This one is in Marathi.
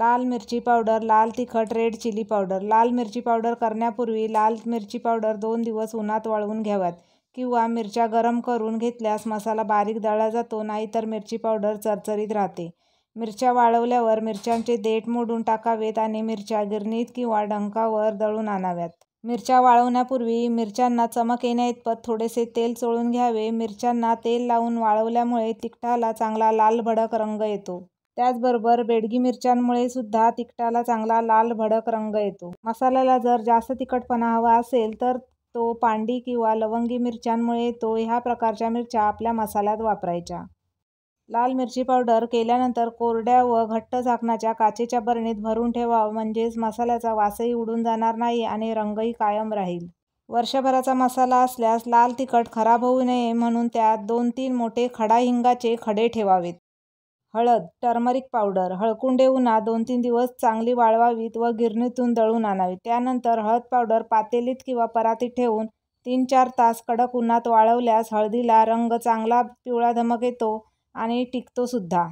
लाल मिरची पावडर लाल तिखट रेड चिली पावडर लाल मिरची पावडर करण्यापूर्वी लाल मिरची पावडर दोन दिवस उन्हात वाळवून घ्याव्यात किंवा मिरच्या गरम करून घेतल्यास मसाला बारीक दळला जातो नाहीतर मिरची पावडर चरचरीत राहते मिरच्या वाळवल्यावर मिरच्यांचे देठ मोडून टाकावेत आणि मिरच्या गिरणीत किंवा डंकावर दळून आणाव्यात मिरच्या वाळवण्यापूर्वी मिरच्यांना चमक येण्याइतपत थोडेसे तेल चोळून घ्यावे मिरच्यांना तेल लावून वाळवल्यामुळे तिखटाला चांगला लाल भडक रंग येतो त्याचबरोबर बेडगी मिरच्यांमुळे सुद्धा तिखटाला चांगला लाल भडक रंग येतो मसाल्याला जर जास्त तिखटपणा हवा असेल तर तो पांडी किंवा लवंगी मिरच्यांमुळे तो ह्या प्रकारच्या मिरच्या आपल्या मसाल्यात वापरायच्या लाल मिरची पावडर केल्यानंतर कोरड्या व घट्ट झाकणाच्या काचेच्या बरणीत भरून ठेवावं म्हणजेच मसाल्याचा वासही उडून जाणार नाही आणि रंगही कायम राहील वर्षभराचा मसाला असल्यास लाल तिखट खराब होऊ नये म्हणून त्यात दोन तीन मोठे खडा हिंगाचे खडे ठेवावेत हळद टर्मरिक पावडर हळकुंडे उन्हा दोन तीन दिवस चांगली वाळवावीत व गिरणीतून दळून आणावी त्यानंतर हळद पावडर पातेलीत किंवा परातीत ठेवून तीन चार तास कडक उन्हात वाळवल्यास हळदीला रंग चांगला पिवळा धमक येतो आणि टिकतोसुद्धा